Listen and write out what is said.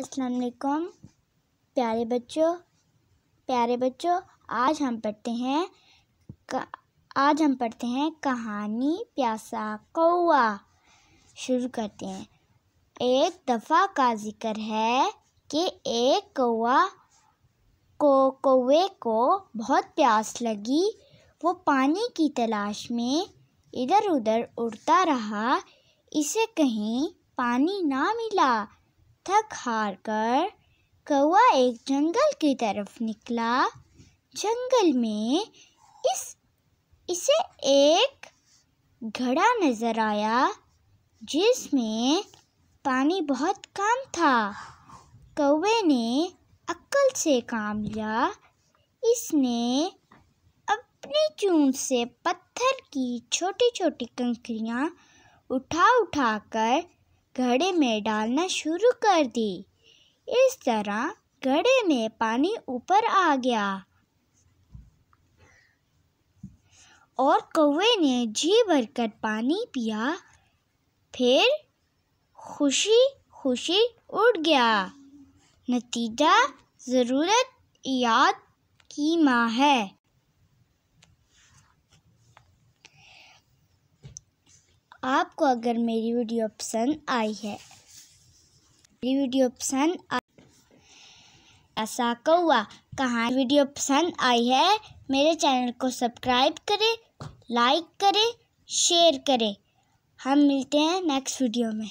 अस्सलाम वालेकुम प्यारे बच्चों प्यारे बच्चों आज हम पढ़ते हैं आज हम पढ़ते हैं कहानी प्यासा कौआ शुरू करते हैं एक दफ़ा का जिक्र है कि एक कौआ को कौवे को बहुत प्यास लगी वो पानी की तलाश में इधर उधर उड़ता रहा इसे कहीं पानी ना मिला थक हार कर कौआ एक जंगल की तरफ निकला जंगल में इस इसे एक घड़ा नज़र आया जिसमें पानी बहुत कम था कौवे ने अक्ल से काम लिया इसने अपनी चून से पत्थर की छोटी छोटी कंकरियाँ उठा उठा कर घड़े में डालना शुरू कर दी इस तरह घड़े में पानी ऊपर आ गया और कौवे ने जी भरकर पानी पिया फिर खुशी खुशी उड़ गया नतीजा ज़रूरत याद की माँ है आपको अगर मेरी वीडियो पसंद आई है मेरी वीडियो पसंद ऐसा कौआ कहाँ वीडियो पसंद आई है मेरे चैनल को सब्सक्राइब करें लाइक करें शेयर करें हम मिलते हैं नेक्स्ट वीडियो में